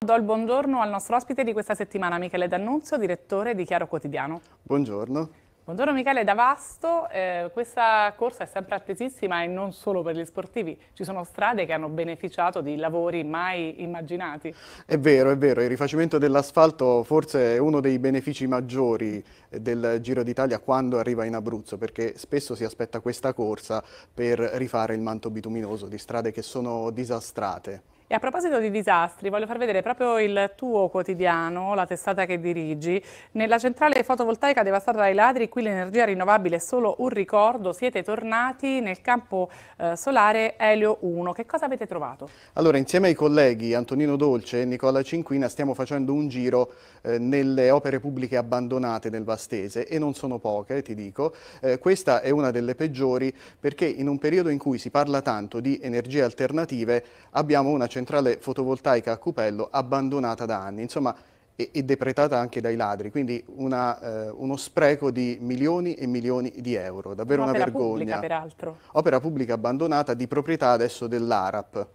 Do il buongiorno al nostro ospite di questa settimana, Michele D'Annunzio, direttore di Chiaro Quotidiano. Buongiorno. Buongiorno Michele Davasto, eh, questa corsa è sempre attesissima e non solo per gli sportivi, ci sono strade che hanno beneficiato di lavori mai immaginati. È vero, è vero, il rifacimento dell'asfalto forse è uno dei benefici maggiori eh, del Giro d'Italia quando arriva in Abruzzo, perché spesso si aspetta questa corsa per rifare il manto bituminoso di strade che sono disastrate. E a proposito di disastri, voglio far vedere proprio il tuo quotidiano, la testata che dirigi. Nella centrale fotovoltaica devastata dai ladri, qui l'energia rinnovabile è solo un ricordo. Siete tornati nel campo eh, solare Elio 1. Che cosa avete trovato? Allora, insieme ai colleghi Antonino Dolce e Nicola Cinquina stiamo facendo un giro eh, nelle opere pubbliche abbandonate nel Vastese e non sono poche, ti dico. Eh, questa è una delle peggiori perché in un periodo in cui si parla tanto di energie alternative abbiamo una centrale centrale fotovoltaica a Cupello abbandonata da anni, insomma, e, e depretata anche dai ladri, quindi una, eh, uno spreco di milioni e milioni di euro, davvero una vergogna. Opera pubblica, peraltro. Opera pubblica abbandonata di proprietà adesso dell'ARAP.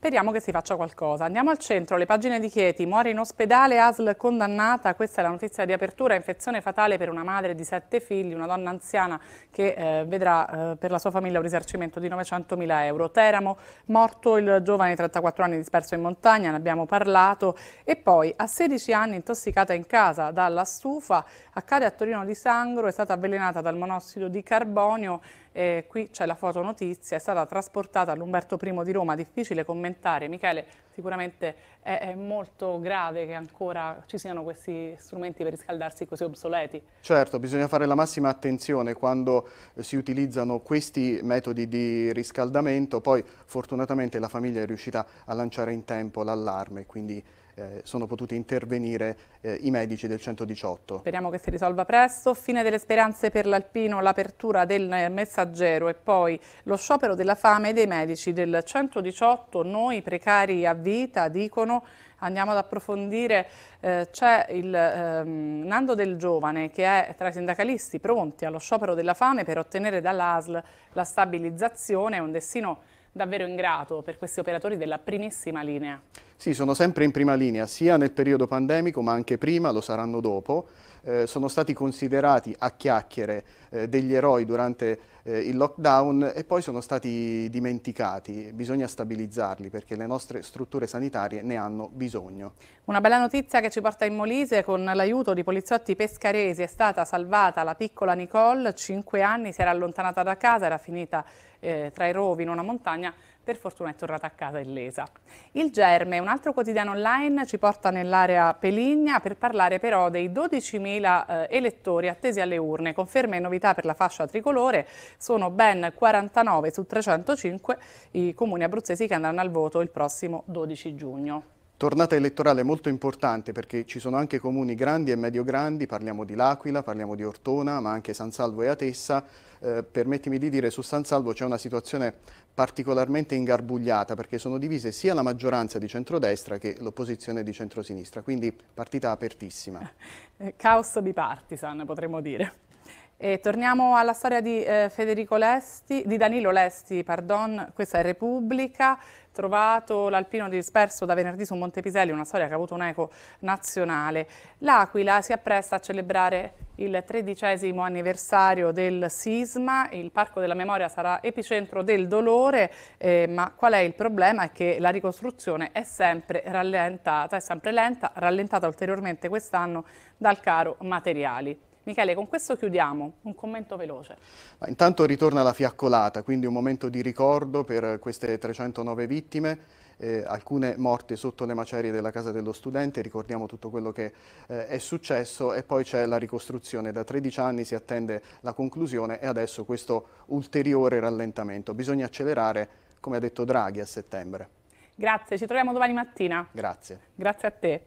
Speriamo che si faccia qualcosa. Andiamo al centro, le pagine di Chieti, muore in ospedale, ASL condannata, questa è la notizia di apertura, infezione fatale per una madre di sette figli, una donna anziana che eh, vedrà eh, per la sua famiglia un risarcimento di 900.000 euro. Teramo, morto il giovane di 34 anni disperso in montagna, ne abbiamo parlato, e poi a 16 anni intossicata in casa dalla stufa, accade a Torino di Sangro, è stata avvelenata dal monossido di carbonio eh, qui c'è la fotonotizia, è stata trasportata all'Umberto I di Roma, difficile commentare. Michele, sicuramente è, è, molto grave che ancora ci siano questi strumenti per riscaldarsi così obsoleti. Certo, bisogna fare la massima attenzione quando eh, si utilizzano questi metodi di riscaldamento, poi fortunatamente la famiglia è riuscita a lanciare in tempo l'allarme, quindi eh, sono potuti intervenire eh, i medici del 118. Speriamo che si risolva presto. Fine delle speranze per l'Alpino, l'apertura del messaggero e poi lo sciopero della fame dei medici del 118. Noi precari a vita, dicono, andiamo ad approfondire. Eh, c'è il ehm, Nando del Giovane che è tra i sindacalisti pronti allo sciopero della fame per ottenere dall'ASL la stabilizzazione, è un destino davvero ingrato per questi operatori della primissima linea. Sì, sono sempre in prima linea, sia nel periodo pandemico, ma anche prima, lo saranno dopo. Eh, sono stati considerati a chiacchiere eh, degli eroi durante eh, il lockdown e poi sono stati dimenticati. Bisogna stabilizzarli perché le nostre strutture sanitarie ne hanno bisogno. Una bella notizia che ci porta in Molise, con l'aiuto di poliziotti pescaresi è stata salvata la piccola Nicole, 5 anni, si era allontanata da casa, era finita eh, tra i rovi in una montagna, per fortuna è tornata a casa illesa. Il Germe, un altro quotidiano online, ci porta nell'area Peligna per parlare però dei 12.000 eh, elettori attesi alle urne. Conferme e novità per la fascia tricolore, sono ben 49 su 305 i comuni abruzzesi che andranno al voto il prossimo 12 giugno. Tornata elettorale molto importante perché ci sono anche comuni grandi e medio grandi, parliamo di L'Aquila, parliamo di Ortona, ma anche San Salvo e Atessa. Eh, permettimi di dire, su San Salvo c'è una situazione particolarmente ingarbugliata perché sono divise sia la maggioranza di centrodestra che l'opposizione di centrosinistra, quindi partita apertissima. Eh, caos di partisan, potremmo dire. E torniamo alla storia di, eh, Lesti, di Danilo Lesti, pardon, questa è Repubblica, trovato l'alpino disperso da venerdì su Montepiselli, una storia che ha avuto un eco nazionale. L'Aquila si appresta a celebrare il tredicesimo anniversario del sisma, il Parco della Memoria sarà epicentro del dolore, eh, ma qual è il problema? È che la ricostruzione è sempre rallentata, è sempre lenta, rallentata ulteriormente quest'anno dal caro materiali. Michele, con questo chiudiamo, un commento veloce. Ma intanto ritorna la fiaccolata, quindi un momento di ricordo per queste 309 vittime. Eh, alcune morte sotto le macerie della casa dello studente, ricordiamo tutto quello che eh, è successo e poi c'è la ricostruzione. Da 13 anni si attende la conclusione e adesso questo ulteriore rallentamento. Bisogna accelerare, come ha detto Draghi, a settembre. Grazie, ci troviamo domani mattina. Grazie. Grazie a te.